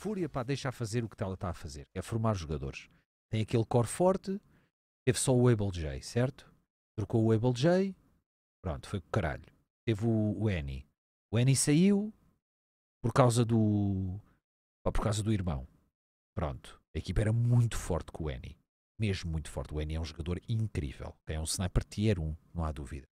fúria, pá, deixa fazer o que ela está a fazer, é formar jogadores. Tem aquele core forte, teve só o Able J, certo? Trocou o Able J, pronto, foi com o caralho. Teve o, o Eni. O Eni saiu por causa do. Pá, por causa do irmão. Pronto. A equipa era muito forte com o Eni. Mesmo muito forte. O Eni é um jogador incrível. É um sniper tier 1, não há dúvida.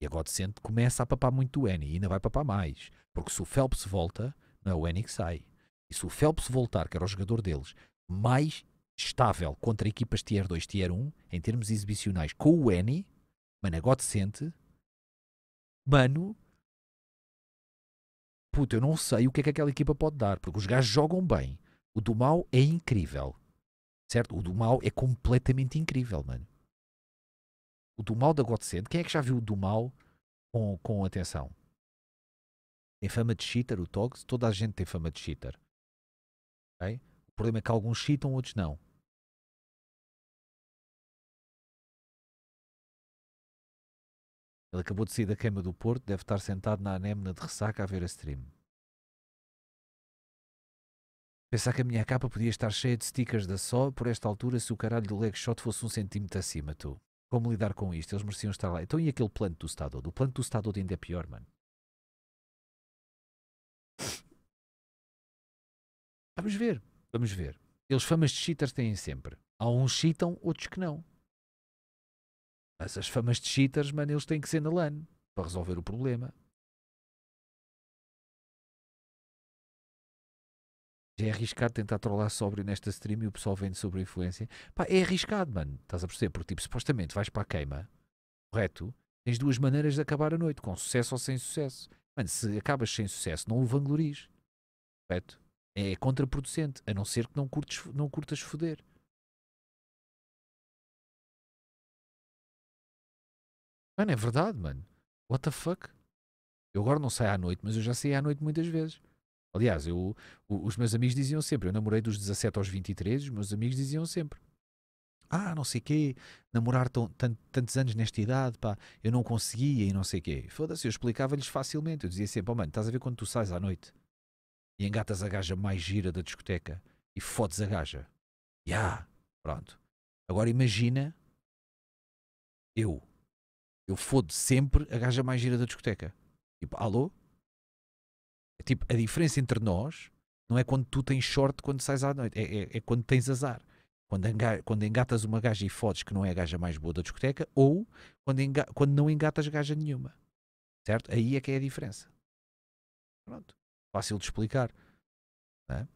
E a Godsend começa a papar muito o Eni. E ainda vai papar mais. Porque se o Phelps volta, não é o Eni que sai. E se o Phelps voltar, que era o jogador deles, mais estável contra equipas Tier 2, Tier 1, em termos exibicionais, com o Eni, mano, é godsente, mano, puta, eu não sei o que é que aquela equipa pode dar, porque os gajos jogam bem. O do mal é incrível, certo? O do mal é completamente incrível, mano. O do mal da Godsend, quem é que já viu o do mal com, com atenção? Tem fama de cheater, o Togs, toda a gente tem fama de cheater. Okay? O problema é que alguns citam, outros não. Ele acabou de sair da cama do Porto, deve estar sentado na anémona de ressaca a ver a stream. Pensar que a minha capa podia estar cheia de stickers da só por esta altura se o caralho do leg shot fosse um centímetro acima, tu. Como lidar com isto? Eles mereciam estar lá. Então e aquele plano do Estado? O plano do Estado ainda é pior, mano. Vamos ver, vamos ver. Eles famas de cheaters têm sempre. Há uns cheatam, outros que não. Mas as famas de cheaters, mano, eles têm que ser na LAN para resolver o problema. Já é arriscado tentar trollar sóbrio nesta stream e o pessoal vende sobre influência. Pá, é arriscado, mano. Estás a perceber? Porque, tipo, supostamente vais para a queima, correto? Tens duas maneiras de acabar a noite, com sucesso ou sem sucesso. Mano, se acabas sem sucesso, não o vangloriz. Correto? É contraproducente, a não ser que não, curtes, não curtas foder. Mano, é verdade, mano. What the fuck? Eu agora não saio à noite, mas eu já saí à noite muitas vezes. Aliás, eu, os meus amigos diziam sempre, eu namorei dos 17 aos 23, os meus amigos diziam sempre. Ah, não sei quê, namorar tão, tantos anos nesta idade, pá, eu não conseguia e não sei quê. Foda-se, eu explicava-lhes facilmente. Eu dizia sempre, oh, mano, estás a ver quando tu sais à noite? e engatas a gaja mais gira da discoteca e fodes a gaja. Ya! Yeah. Pronto. Agora imagina eu. Eu fodo sempre a gaja mais gira da discoteca. Tipo, alô? É, tipo, a diferença entre nós não é quando tu tens sorte quando sais à noite, é, é, é quando tens azar. Quando, enga quando, engatas uma gaja e fodes que não é a gaja mais boa da discoteca, ou quando, quando não engatas gaja nenhuma. Certo? Aí é que é a diferença. Pronto. Fácil de explicar. É? Como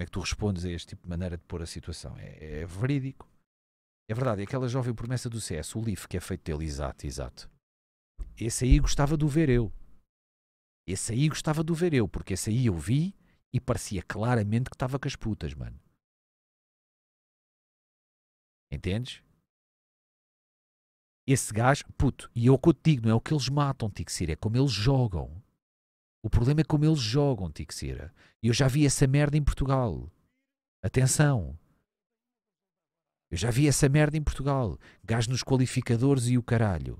é que tu respondes a este tipo de maneira de pôr a situação? É, é verídico. É verdade, e é aquela jovem promessa do CS, o LIF, que é feito dele, exato, exato. Esse aí gostava de o ver eu. Esse aí gostava de o ver eu, porque esse aí eu vi e parecia claramente que estava com as putas, mano. Entendes? Esse gajo, puto, e é o que eu te digo, não é o que eles matam, Tixir, é como eles jogam. O problema é como eles jogam, Tixeira. E eu já vi essa merda em Portugal. Atenção! Eu já vi essa merda em Portugal. Gás nos qualificadores e o caralho.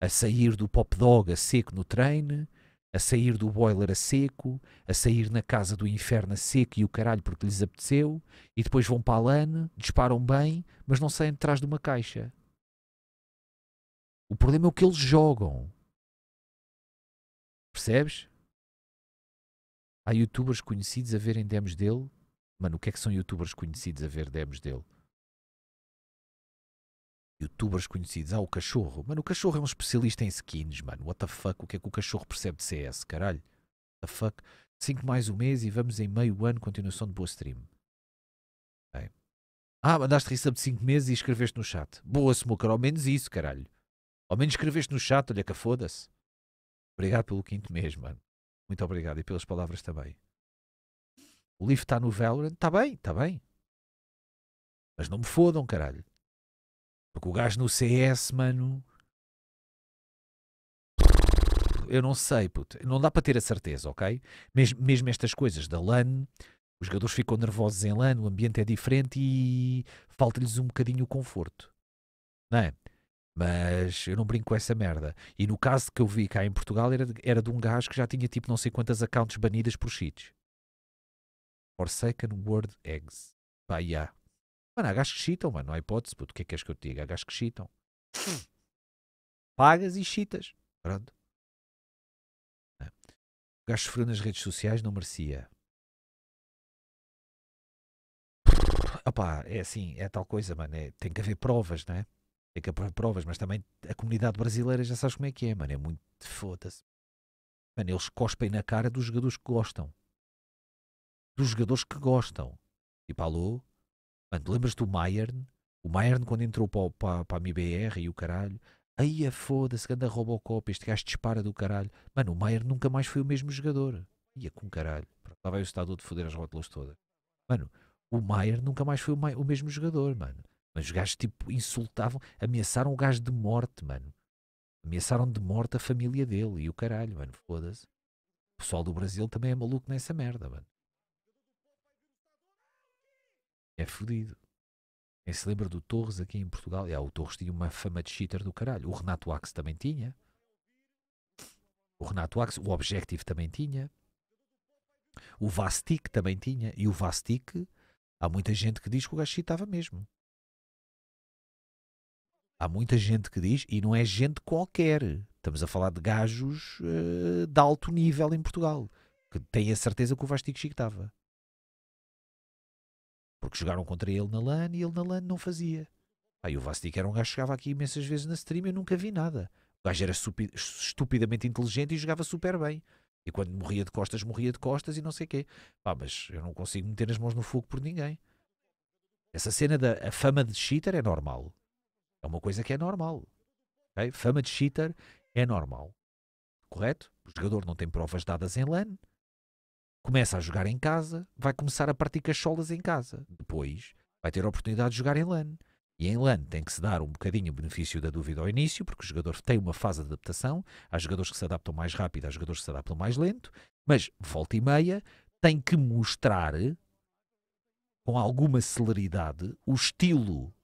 A sair do pop dog a seco no treino, a sair do boiler a seco, a sair na casa do inferno a seco e o caralho porque lhes apeteceu, e depois vão para a LAN, disparam bem, mas não saem de trás de uma caixa. O problema é o que eles jogam. Percebes? Há youtubers conhecidos a verem demos dele. Mano, o que é que são youtubers conhecidos a ver demos dele? Youtubers conhecidos. Ah, o cachorro. Mano, o cachorro é um especialista em skins, mano. What the fuck? O que é que o cachorro percebe de CS, caralho? What the fuck? 5 mais um mês e vamos em meio ano continuação de boa stream. Bem. Ah, mandaste resub de 5 meses e escreveste no chat. Boa, Smoker, ao menos isso, caralho. Ao menos escreveste no chat, olha que foda-se. Obrigado pelo quinto mês, mano. Muito obrigado e pelas palavras também. O livro está no Valorant, está bem, está bem. Mas não me fodam, caralho. Porque o gajo no CS, mano. Eu não sei, puto. Não dá para ter a certeza, ok? Mesmo, mesmo estas coisas da LAN, os jogadores ficam nervosos em LAN, o ambiente é diferente e falta-lhes um bocadinho o conforto. Não é? Mas eu não brinco com essa merda. E no caso que eu vi cá em Portugal era, era de um gajo que já tinha tipo não sei quantas accounts banidas por cheats. Forsaken Word Eggs. Pá, yeah. Mano, há gajos que cheatam, mano. Não há hipótese, puto. O que é que queres que eu te diga? Há gajos que cheatam. Pagas e cheatas. Pronto. É. O gajo sofreu nas redes sociais, não merecia. opa é assim, é tal coisa, mano. É, tem que haver provas, não é? tem que haver provas, mas também a comunidade brasileira já sabes como é que é, mano. É muito foda-se. Mano, eles cospem na cara dos jogadores que gostam. Dos jogadores que gostam. Tipo, alô? Mano, lembras-te do Mayern? O Mayern quando entrou para, para, para a MIBR e o caralho. Aí a é foda-se, ganda Robocop, este gajo dispara do caralho. Mano, o Maier nunca mais foi o mesmo jogador. Ia com caralho. Lá vai o estado de foder as rótulas todas. Mano, o Maier nunca mais foi o, o mesmo jogador, mano. Mas os gajos, tipo, insultavam, ameaçaram o gajo de morte, mano. Ameaçaram de morte a família dele e o caralho, mano, foda-se. O pessoal do Brasil também é maluco nessa merda, mano. É fodido. Quem se lembra do Torres aqui em Portugal? Yeah, é, o Torres tinha uma fama de cheater do caralho. O Renato Axe também tinha. O Renato Axe, o Objective também tinha. O Vastik também tinha. E o Vastik há muita gente que diz que o gajo cheatava mesmo. Há muita gente que diz, e não é gente qualquer. Estamos a falar de gajos uh, de alto nível em Portugal, que têm a certeza que o Vasco Chico estava. Porque jogaram contra ele na LAN e ele na LAN não fazia. Aí o Vastik era um gajo que chegava aqui imensas vezes na stream e eu nunca vi nada. O gajo era estupidamente inteligente e jogava super bem. E quando morria de costas, morria de costas e não sei o quê. Pá, mas eu não consigo meter as mãos no fogo por ninguém. Essa cena da fama de cheater é normal. É uma coisa que é normal. Okay? Fama de cheater é normal. Correto? O jogador não tem provas dadas em LAN, começa a jogar em casa, vai começar a partir cacholas em casa. Depois vai ter a oportunidade de jogar em LAN. E em LAN tem que se dar um bocadinho o benefício da dúvida ao início, porque o jogador tem uma fase de adaptação. Há jogadores que se adaptam mais rápido, há jogadores que se adaptam mais lento. Mas volta e meia tem que mostrar com alguma celeridade o estilo,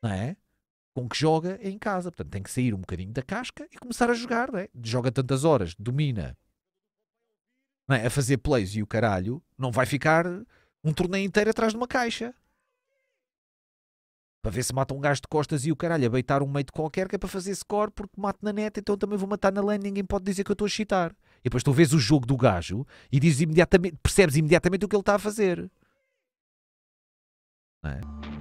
não é? com que joga em casa. Portanto, tem que sair um bocadinho da casca e começar a jogar, não é? Joga tantas horas, domina, é? a fazer plays e o caralho, não vai ficar um torneio inteiro atrás de uma caixa. Para ver se mata um gajo de costas e o caralho, a beitar um meio de qualquer que é para fazer score, porque mato na neta, então também vou matar na lane, ninguém pode dizer que eu estou a chitar. E depois tu vês o jogo do gajo e dizes imediatamente, percebes imediatamente o que ele está a fazer. Não é?